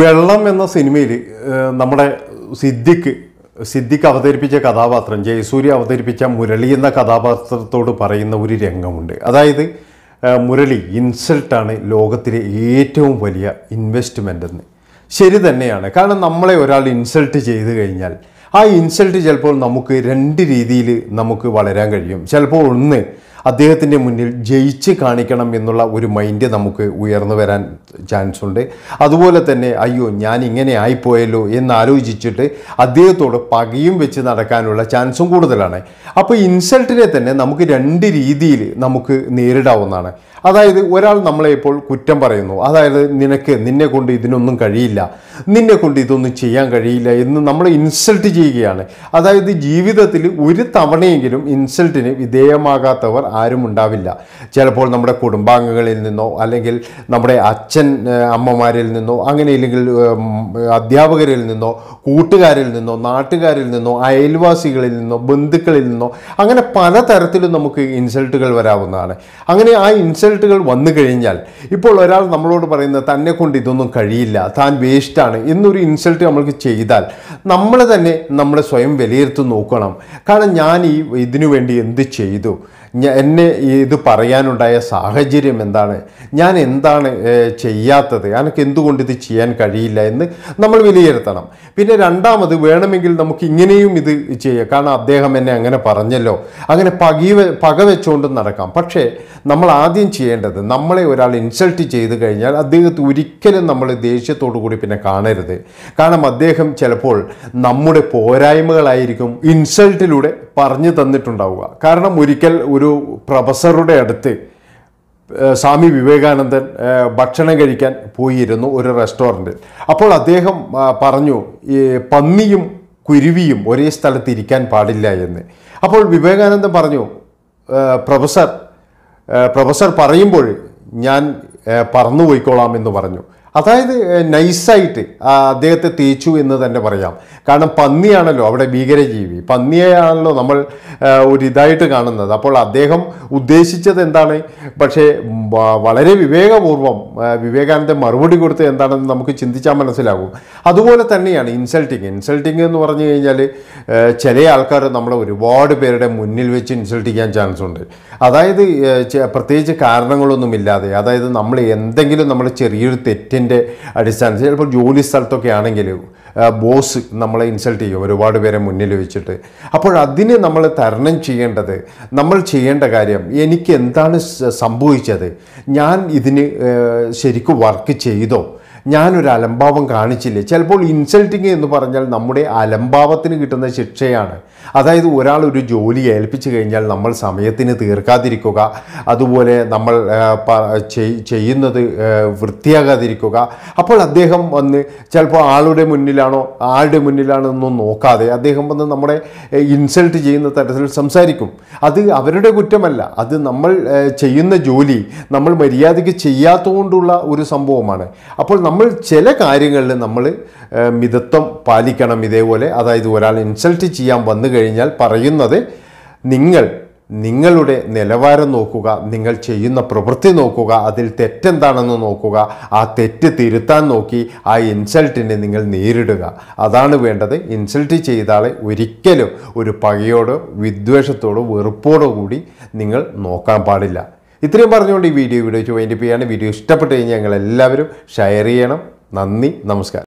വെള്ളം എന്ന സിനിമയിൽ നമ്മുടെ സിദ്ദിഖ് സിദ്ദിഖ് അവതരിപ്പിച്ച കഥാപാത്രം ജയസൂര്യ അവതരിപ്പിച്ച മുരളി എന്ന കഥാപാത്രത്തോട് പറയുന്ന ഒരു രംഗമുണ്ട് അതായത് മുരളി ഇൻസൾട്ടാണ് ലോകത്തിലെ ഏറ്റവും വലിയ ഇൻവെസ്റ്റ്മെൻ്റ് എന്ന് ശരി തന്നെയാണ് കാരണം നമ്മളെ ഒരാൾ ഇൻസൾട്ട് ചെയ്തു കഴിഞ്ഞാൽ ആ ഇൻസൾട്ട് ചിലപ്പോൾ നമുക്ക് രണ്ട് രീതിയിൽ നമുക്ക് വളരാൻ കഴിയും ചിലപ്പോൾ ഒന്ന് അദ്ദേഹത്തിൻ്റെ മുന്നിൽ ജയിച്ച് കാണിക്കണം എന്നുള്ള ഒരു മൈൻഡ് നമുക്ക് ഉയർന്നു വരാൻ ചാൻസ് ഉണ്ട് അതുപോലെ തന്നെ അയ്യോ ഞാൻ ഇങ്ങനെ ആയിപ്പോയല്ലോ എന്ന് ആലോചിച്ചിട്ട് അദ്ദേഹത്തോട് പകയും വെച്ച് നടക്കാനുള്ള ചാൻസും കൂടുതലാണ് അപ്പോൾ ഇൻസൾട്ടിനെ തന്നെ നമുക്ക് രണ്ട് രീതിയിൽ നമുക്ക് നേരിടാവുന്നതാണ് അതായത് ഒരാൾ നമ്മളെ ഇപ്പോൾ കുറ്റം പറയുന്നു അതായത് നിനക്ക് നിന്നെ കൊണ്ട് ഇതിനൊന്നും കഴിയില്ല നിന്നെ കൊണ്ട് ഇതൊന്നും ചെയ്യാൻ കഴിയില്ല എന്ന് നമ്മൾ ഇൻസൾട്ട് ചെയ്യുകയാണ് അതായത് ജീവിതത്തിൽ ഒരു തവണയെങ്കിലും ഇൻസൾട്ടിന് വിധേയമാകാത്തവർ ആരും ഉണ്ടാവില്ല ചിലപ്പോൾ നമ്മുടെ കുടുംബാംഗങ്ങളിൽ നിന്നോ അല്ലെങ്കിൽ നമ്മുടെ അച്ഛൻ അമ്മമാരിൽ നിന്നോ അങ്ങനെ ഇല്ലെങ്കിൽ അധ്യാപകരിൽ നിന്നോ കൂട്ടുകാരിൽ നിന്നോ നാട്ടുകാരിൽ നിന്നോ അയൽവാസികളിൽ നിന്നോ ബന്ധുക്കളിൽ നിന്നോ അങ്ങനെ പലതരത്തിലും നമുക്ക് ഇൻസൾട്ടുകൾ വരാവുന്നതാണ് അങ്ങനെ ആ ഇൻസൾട്ടുകൾ വന്നു കഴിഞ്ഞാൽ ഇപ്പോൾ ഒരാൾ നമ്മളോട് പറയുന്നത് തന്നെ കൊണ്ട് ഇതൊന്നും കഴിയില്ല താൻ വേസ്റ്റ് ഇൻസൾട്ടാണ് എന്നൊരു ഇൻസൾട്ട് നമ്മൾക്ക് ചെയ്താൽ നമ്മൾ തന്നെ നമ്മളെ സ്വയം വിലയിരുത്തി നോക്കണം കാരണം ഞാൻ ഈ ഇതിനു വേണ്ടി എന്ത് ചെയ്തു എന്നെ ഇത് പറയാനുണ്ടായ സാഹചര്യം എന്താണ് ഞാൻ എന്താണ് ചെയ്യാത്തത് എനിക്ക് എന്തുകൊണ്ട് ഇത് ചെയ്യാൻ കഴിയില്ല എന്ന് നമ്മൾ വിലയിരുത്തണം പിന്നെ രണ്ടാമത് വേണമെങ്കിൽ നമുക്ക് ഇങ്ങനെയും ഇത് ചെയ്യാം കാരണം അദ്ദേഹം എന്നെ അങ്ങനെ പറഞ്ഞല്ലോ അങ്ങനെ പകിവ പക വെച്ചുകൊണ്ട് നടക്കാം പക്ഷേ നമ്മൾ ആദ്യം ചെയ്യേണ്ടത് നമ്മളെ ഒരാൾ ഇൻസൾട്ട് ചെയ്ത് കഴിഞ്ഞാൽ അദ്ദേഹത്തെ ഒരിക്കലും നമ്മൾ ദേഷ്യത്തോടു കൂടി പിന്നെ കാണാം കാണരുത് കാരണം അദ്ദേഹം ചിലപ്പോൾ നമ്മുടെ പോരായ്മകളായിരിക്കും ഇൻസൾട്ടിലൂടെ പറഞ്ഞു തന്നിട്ടുണ്ടാവുക കാരണം ഒരിക്കൽ ഒരു പ്രൊഫസറുടെ അടുത്ത് സ്വാമി വിവേകാനന്ദൻ ഭക്ഷണം കഴിക്കാൻ പോയിരുന്നു ഒരു റെസ്റ്റോറൻറ്റിൽ അപ്പോൾ അദ്ദേഹം പറഞ്ഞു ഈ പന്നിയും കുരുവിയും ഒരേ സ്ഥലത്ത് ഇരിക്കാൻ പാടില്ല എന്ന് അപ്പോൾ വിവേകാനന്ദൻ പറഞ്ഞു പ്രൊഫസർ പ്രൊഫസർ പറയുമ്പോൾ ഞാൻ പറന്നു പോയിക്കോളാം എന്ന് പറഞ്ഞു അതായത് നൈസായിട്ട് അദ്ദേഹത്തെ തേച്ചു എന്ന് തന്നെ പറയാം കാരണം പന്നിയാണല്ലോ അവിടെ ഭീകരജീവി പന്നിയെയാണല്ലോ നമ്മൾ ഒരു കാണുന്നത് അപ്പോൾ അദ്ദേഹം ഉദ്ദേശിച്ചത് എന്താണ് പക്ഷേ വളരെ വിവേകപൂർവം വിവേകാനന്ദ മറുപടി കൊടുത്ത് എന്താണെന്ന് നമുക്ക് ചിന്തിച്ചാൽ മനസ്സിലാകും അതുപോലെ തന്നെയാണ് ഇൻസൾട്ടിങ് ഇൻസൾട്ടിങ് എന്ന് പറഞ്ഞു കഴിഞ്ഞാൽ ചില ആൾക്കാർ നമ്മളെ ഒരുപാട് പേരുടെ മുന്നിൽ വെച്ച് ഇൻസൾട്ട് ചെയ്യാൻ ചാൻസ് ഉണ്ട് അതായത് പ്രത്യേകിച്ച് കാരണങ്ങളൊന്നുമില്ലാതെ അതായത് നമ്മൾ എന്തെങ്കിലും നമ്മൾ ചെറിയൊരു തെറ്റിന് ബ്രെയിനിൻ്റെ അടിസ്ഥാനത്തിൽ ചിലപ്പോൾ ജോലി സ്ഥലത്തൊക്കെ ആണെങ്കിൽ ബോസ് നമ്മളെ ഇൻസൾട്ട് ചെയ്യും ഒരുപാട് പേരെ മുന്നിൽ വെച്ചിട്ട് അപ്പോൾ അതിനെ നമ്മൾ തരണം ചെയ്യേണ്ടത് നമ്മൾ ചെയ്യേണ്ട കാര്യം എനിക്ക് എന്താണ് സംഭവിച്ചത് ഞാൻ ഇതിന് ശരിക്കും വർക്ക് ചെയ്തോ ഞാനൊരു അലംഭാവം കാണിച്ചില്ലേ ചിലപ്പോൾ ഇൻസൾട്ടിങ് എന്ന് പറഞ്ഞാൽ നമ്മുടെ അലംഭാവത്തിന് കിട്ടുന്ന ശിക്ഷയാണ് അതായത് ഒരാൾ ഒരു ജോലി ഏൽപ്പിച്ചു കഴിഞ്ഞാൽ നമ്മൾ സമയത്തിന് തീർക്കാതിരിക്കുക അതുപോലെ നമ്മൾ ചെയ്യുന്നത് വൃത്തിയാകാതിരിക്കുക അപ്പോൾ അദ്ദേഹം വന്ന് ചിലപ്പോൾ ആളുടെ മുന്നിലാണോ ആളുടെ മുന്നിലാണോ നോക്കാതെ അദ്ദേഹം വന്ന് നമ്മുടെ ഇൻസൾട്ട് ചെയ്യുന്ന തരത്തിൽ സംസാരിക്കും അത് അവരുടെ കുറ്റമല്ല അത് നമ്മൾ ചെയ്യുന്ന ജോലി നമ്മൾ മര്യാദയ്ക്ക് ചെയ്യാത്തതുകൊണ്ടുള്ള ഒരു സംഭവമാണ് അപ്പോൾ നമ്മൾ നമ്മൾ ചില കാര്യങ്ങളിൽ നമ്മൾ മിതത്വം പാലിക്കണം ഇതേപോലെ അതായത് ഒരാൾ ഇൻസൾട്ട് ചെയ്യാൻ വന്നു കഴിഞ്ഞാൽ പറയുന്നത് നിങ്ങൾ നിങ്ങളുടെ നിലവാരം നോക്കുക നിങ്ങൾ ചെയ്യുന്ന പ്രവൃത്തി നോക്കുക അതിൽ തെറ്റെന്താണെന്ന് നോക്കുക ആ തെറ്റ് തിരുത്താൻ നോക്കി ആ ഇൻസൾട്ടിനെ നിങ്ങൾ നേരിടുക അതാണ് വേണ്ടത് ഇൻസൾട്ട് ചെയ്ത ആളെ ഒരിക്കലും ഒരു പകയോടോ വിദ്വേഷത്തോടോ വെറുപ്പോടോ കൂടി നിങ്ങൾ നോക്കാൻ പാടില്ല ഇത്രയും പറഞ്ഞുകൊണ്ട് ഈ വീഡിയോ വീഡിയോ വൈൻഡിപ്പ് ചെയ്യാണ് വീഡിയോ ഇഷ്ടപ്പെട്ട് കഴിഞ്ഞാൽ ഞങ്ങൾ എല്ലാവരും ഷെയർ ചെയ്യണം നന്ദി നമസ്കാരം